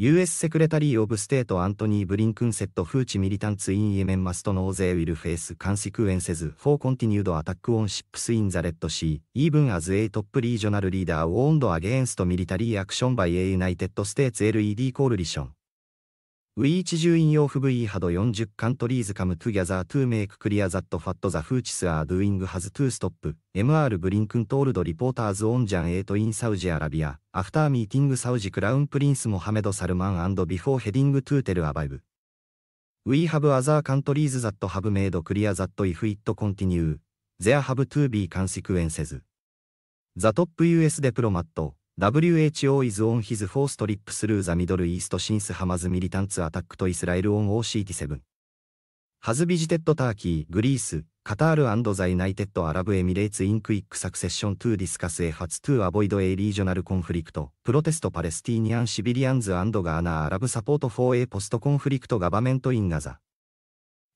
US セクレタリー・オブ・ステート・アントニー・ブリンクンセット・フーチ・ミリタンツ・イン・イエメン・マスト・ノーゼイ・ウィル・フェイス・カンシクエンセズ・フォー・コンティニュード・アタック・オン・シップス・イン・ザ・レッド・シー・イーブン・アズ・エイ・トップ・リージョナル・リーダー・ウォオンド・アゲンスト・ミリタリー・アクション・バイ・エ・ユナイテッド・ステーツ・ LED・ コールリションウィーチジュインフブイハド40カントリーズカムトゥギャザートゥーメイククリアザットファットザフーチスアードゥイングハズトゥーストップ MR ブリンクントールドリポーターズオンジャンエイトインサウジアラビアアフターミーティングサウジクラウンプリンスモハメドサルマンビフォーヘディングトゥーテルアバイブ We have other countries that have made clear that if it continue, there have to be consequences. The top US diplomat WHO is on his f o u r t trip through the Middle East since Hamas militants attacked Israel on OCT7. Has visited Turkey, Greece, Qatar and the United Arab Emirates in quick succession to discuss a h a t s to avoid a regional conflict, protest Palestinian civilians and Ghana Arab support for a post-conflict government in Gaza.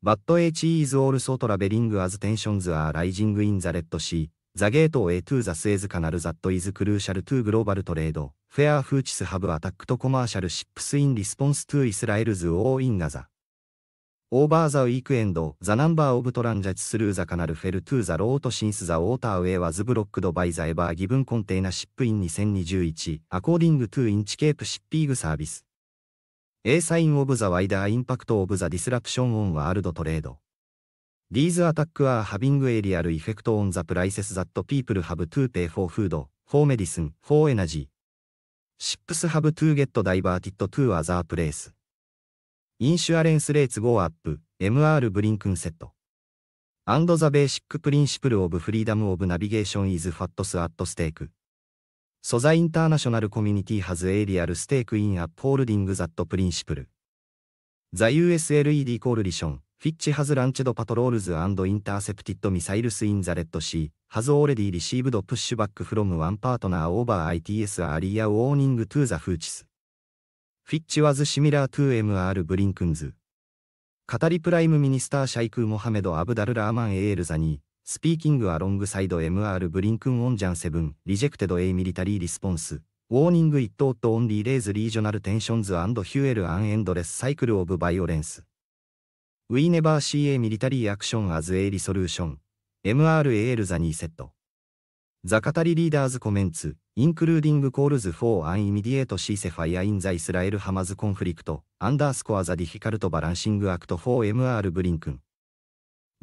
But HE is also traveling as tensions are rising in the Red Sea, ザゲートウェイトゥーザスエズカナルザットイズクルーシャルトゥーグローバルトレード、フェアフーチスハブアタックトコマーシャルシップスインリスポンストゥイスラエルズオーインガザ。オーバーザウィークエンド、ザナンバーオブトランジャツ・スルーザカナルフェルトゥーザロートシンスザウォーターウェイワズブロックドバイザエバーギブンコンテイナシップイン2021、アコーディングトゥインチケープシッピーグサービス。エ A サインオブザワイダーインパクトオブザディスラプションオンワールドトレード。These attack are having a real effect on the prices that people have to pay for food, for medicine, for energy. Ships have to get diverted to other place. Insurance rates go up, MR Blinken said. And the basic principle of freedom of navigation is fats at stake. So the international community has a real stake in upholding that principle. The USLED coalition フィッチ・ハズ・ランチェド・パトロールズ・アンド・インターセプティッド・ミサイルス・イン・ザ・レッド・シー、ハズ・オーレディ・リシーブド・プッシュバック・フロム・ワン・パートナー・オーバー・ ITS・ アリア・ウォーニング・トゥ・ザ・フーチス。フィッチ・ワズ・シミラー・トゥ・ MR・ ブリンクンズ。カタリ・プライム・ミニスター・シャイク・モハメド・アブダル・ラーマン・エール・ザ・ニー、スピーキング・アロング・サイド・ MR・ ブリンクン・オン・ジャン・セブン、リジェクテド・エイ・ミリタリー・リスポンス。ウォーニング・イット・オット・オンリー・レイズ・リージョナル・テンションズ・アンド・ヒュエル・アン・エンドレス・サイクル・オブ・バイオレンス。We never see a military action as a resolution. MRAL the n set. The Qatari leaders comments, including calls for an immediate ceasefire in the Israel-Hamas conflict, underscore the difficult balancing act for MR Blinken.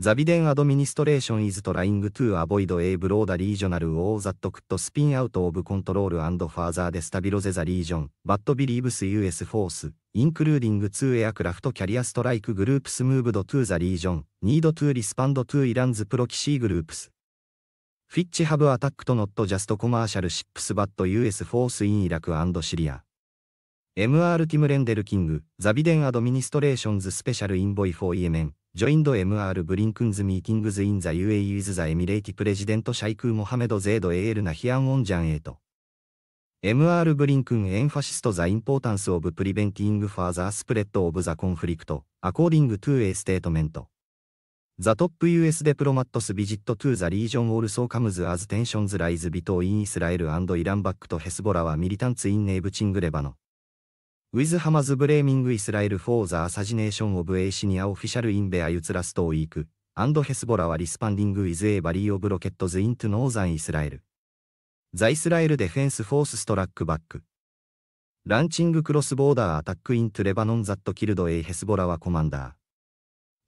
The Biden administration is trying to avoid a broader regional war that could spin out of control and further destabilize the region, but believes US force, including two aircraft carrier strike groups moved to the region, need to respond to Iran's proxy groups. Fitch have attacked not just commercial ships but US force in Iraq and Syria. MR ティム・レンデル・キング、ザビデン・アドミニストレーションズ・スペシャル・インボイ・フォー・イエメン、Joined MR e リンクンズミーティングズインザ UAE with the Emirati President Shaikh Mohammed Zaid Al Nahyan on Jan 8. MR ブリンクン emphasized the importance of preventing further spread of the conflict, according to a statement. The top US diplomats visit to the region also comes as tensions rise between Israel and Iran back to Hezbollah militants in neighboring Lebanon. ウィズハマズブレーミングイスラエルフォーザーサジネーションオブエイシニアオフィシャルインベアユツラストウィークアンドヘスボラはリスパンディングウィズエーバリーオブロケットズイントゥノーザンイスラエルザイスラエルデフェンスフォースストラックバックランチングクロスボーダーアタックイントゥレバノンザットキルドエイヘスボラはコマンダー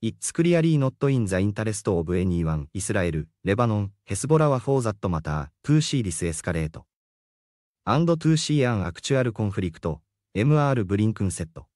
イッツクリアリーノットインザインタレストオブエニーワンイスラエル、レバノン、ヘスボラはフォーザットマタートゥーシー o see t h i ト。escalate. And to see an a c t u MR ブリンクンセット。